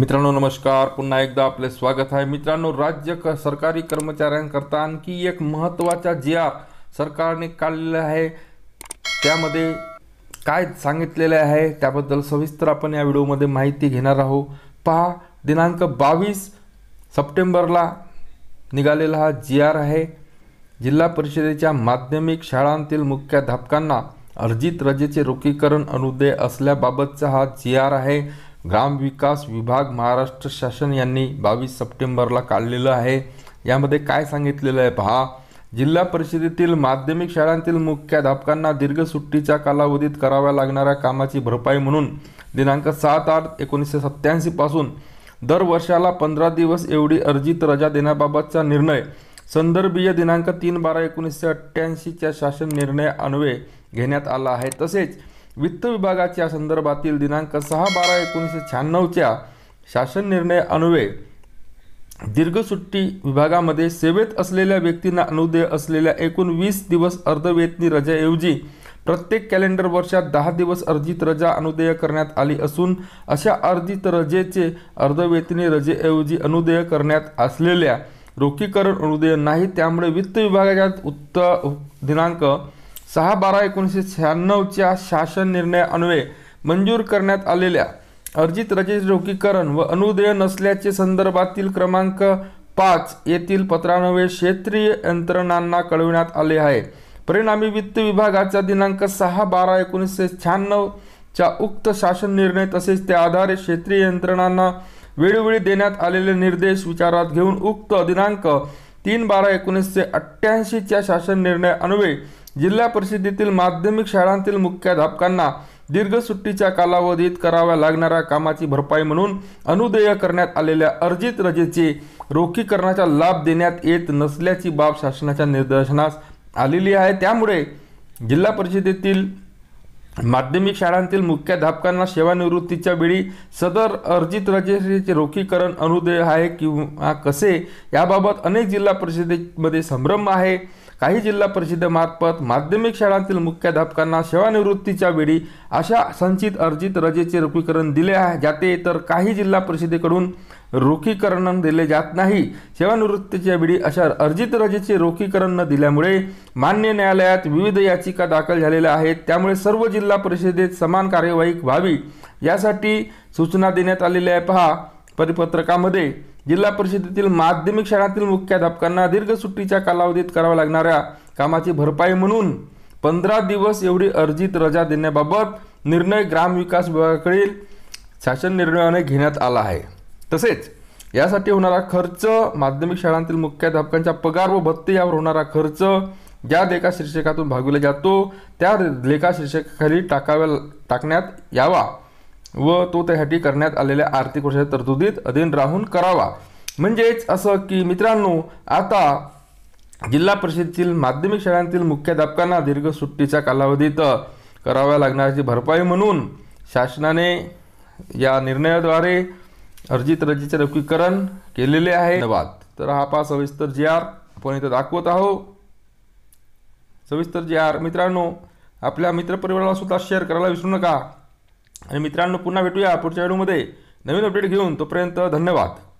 मित्रांनो नमस्कार पुन्हा एकदा आपले स्वागत आहे मित्रांनो राज्य क सरकारी कर्मचाऱ्यांकरता आणखी एक महत्त्वाचा जी आर सरकारने काढलेला आहे त्यामध्ये काय सांगितलेले आहे त्याबद्दल सविस्तर आपण या व्हिडिओमध्ये माहिती घेणार आहोत पहा दिनांक बावीस सप्टेंबरला निघालेला हा जी आर आहे जिल्हा परिषदेच्या माध्यमिक शाळांतील मुख्याध्यापकांना अर्जित रजेचे रोखीकरण अनुदय असल्याबाबतचा हा जी आर आहे ग्रामविकास विभाग महाराष्ट्र शासन यांनी बावीस सप्टेंबरला काढलेलं आहे यामध्ये काय सांगितलेलं आहे पहा जिल्हा परिषदेतील माध्यमिक शाळांतील मुख्याध्यापकांना दीर्घ सुट्टीच्या कालावधीत कराव्या लागणाऱ्या कामाची भरपाई म्हणून दिनांक सात आठ एकोणीसशे सत्त्याऐंशीपासून दर वर्षाला पंधरा दिवस एवढी अर्जित रजा देण्याबाबतचा निर्णय संदर्भीय दिनांक तीन बारा एकोणीसशे अठ्ठ्याऐंशीच्या शासन निर्णय अन्वये घेण्यात आला आहे तसेच वित्त विभागाच्या संदर्भातील दिनांक सहा बारा एकोणीसशे शहाण्णवच्या शासन निर्णय अन्वये दीर्घ सुट्टी विभागामध्ये सेवेत असलेल्या व्यक्तींना अनुदेय असलेल्या एकूण वीस दिवस अर्धवेतनी रजाऐवजी प्रत्येक कॅलेंडर वर्षात दहा दिवस अर्जित रजा अनुदेय करण्यात आली असून अशा अर्जित रजेचे अर्धवेतनी रजेऐवजी अनुदेय करण्यात असलेल्या रोखीकरण अनुदेय नाही त्यामुळे वित्त विभागाच्या उत्त दिनांक सहा बारा एकोणीसशे शहाण्णवच्या शासन अनुवे मंजूर करण्यात आलेल्या अर्जित रजिस्ट्रोकीकरण व अनुदेय नसल्याचे संदर्भातील क्रमांक पाच येथील पत्रान्वये क्षेत्रीय यंत्रणांना कळविण्यात आले आहे परिणामी वित्त विभागाचा दिनांक सहा बारा एकोणीसशे शहाण्णवच्या उक्त शासन निर्णय तसेच त्या आधारे क्षेत्रीय यंत्रणांना वेळोवेळी देण्यात आलेले निर्देश विचारात घेऊन उक्त दिनांक तीन बारा एकोणीसशे अठ्ठ्याऐंशीच्या शासन निर्णय अन्वये जिल्हा परिषदेतील माध्यमिक शाळांतील मुख्याध्यापकांना दीर्घ सुट्टीच्या कालावधीत कराव्या लागणाऱ्या कामाची भरपाई म्हणून अनुदेय करण्यात आलेल्या अर्जित रजेचे रोखीकरणाचा लाभ देण्यात येत नसल्याची बाब शासनाच्या निदर्शनास आलेली आहे त्यामुळे जिल्हा परिषदेतील माध्यमिक शाळांतील मुख्याध्यापकांना सेवानिवृत्तीच्या वेळी सदर अर्जित रजेचे रोखीकरण अनुदेय आहे किंवा कसे याबाबत अनेक जिल्हा परिषदेमध्ये संभ्रम आहे काही जिल्हा परिषदेमार्फत माध्यमिक शाळांतील मुख्याध्यापकांना सेवानिवृत्तीच्या वेळी अशा संचित अर्जित रजेचे रोखीकरण दिले जाते तर काही जिल्हा परिषदेकडून रोखीकरण दिले जात नाही सेवानिवृत्तीच्या वेळी अशा अर्जित रजेचे रोखीकरण न दिल्यामुळे मान्य न्यायालयात विविध याचिका दाखल झालेल्या आहेत त्यामुळे सर्व जिल्हा परिषदेत समान कार्यवाही व्हावी यासाठी सूचना देण्यात आलेल्या आहे पहा परिपत्रकामध्ये जिल्हा परिषदेतील माध्यमिक शाळांतील मुख्याध्यापकांना दीर्घ सुट्टीच्या कालावधीत कराव्या लागणाऱ्या कामाची भरपाई म्हणून पंधरा दिवस एवढी अर्जित रजा देण्याबाबत निर्णय ग्रामविकास विभागाकडील शासन निर्णयाने घेण्यात आला आहे तसेच यासाठी होणारा खर्च माध्यमिक शाळांतील मुख्याध्यापकांच्या पगार व भत्ते यावर होणारा खर्च ज्या लेखा शीर्षकातून भागविला जातो त्या लेखा शीर्षकाखाली टाकाव्या टाकण्यात यावा व तो त्यासाठी करण्यात आलेल्या आर्थिक वर्षाच्या तरतुदीत अधीन राहून करावा म्हणजेच असं की मित्रांनो आता जिल्हा परिषदेतील माध्यमिक शाळांतील मुख्याध्यापकांना दीर्घ सुट्टीच्या कालावधीत कराव्या लागणाऱ्याची भरपाई म्हणून शासनाने या निर्णयाद्वारे अर्जित रजेचे रकीकरण केलेले आहे धन्यवाद तर हा पा सविस्तर जी आर आपण इथं दाखवत आहो सविस्तर जी आर मित्रांनो आपल्या मित्रपरिवाराला सुद्धा शेअर करायला विसरू नका आणि मित्रांनो पुन्हा भेटूया पुढच्या व्हिडिओमध्ये नवीन अपडेट घेऊन तोपर्यंत धन्यवाद